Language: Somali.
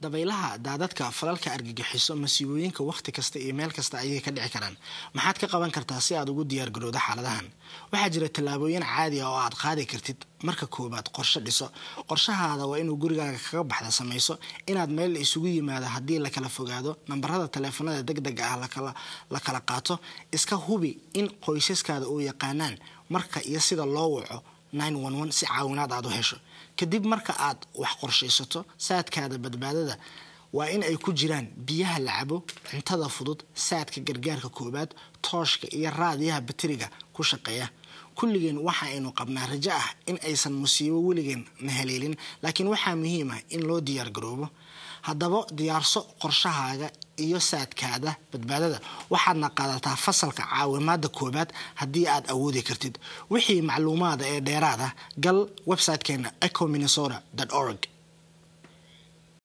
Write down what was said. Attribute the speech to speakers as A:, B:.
A: dabaylaha daadadka falalka argagixiso masiibooyinka wakhti kasta iyo meel kasta ayay ka dhici karaan maxaad ka qaban kartaa si aad ugu diyaargarowdo xaaladahan waxaa jira tallaabooyin caadi ah oo aad qaadi kartid marka koowaad qorshe dhiso qorshahaada waa inuu gurigaaga kaga baxda samayso inaad meel isugu yimaado haddii lakala fogaado nambarada taleefanada deg dega ah la kala qaato iska hubi in qoysaskaada uu yaqaanaan marka iyo sida loo waco si caawinaad aad u hesho kadib marka aad wax qorshaysato saadkaada badbaadada waa in ay ku jiraan biyaha lacabo cuntada fudud saadka gargaarka koobaad tooshka iyo raadiyaha batiriga ku shaqeeya kulligeen waxa aynu qabnaa rajo ah in aysan musiibo weligeen na haleelin laakiin waxaa muhiim ah in loo diyaargaroobo haddaba diyaarso qorshahaaga iyo saadkaada badbaadada waxaadna qaadataa fasalka caawimaada koowaad haddii aad awoodi kartid wixii macluumaada ee dheeraada gal websitekeena eco minnesota
B: org